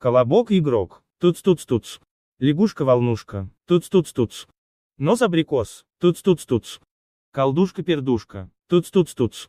Колобок-игрок. Туц-туц-туц. Лягушка-волнушка. Туц-туц-туц. Нос-абрикос. Туц-туц-туц. Колдушка-пердушка. Туц-туц-туц.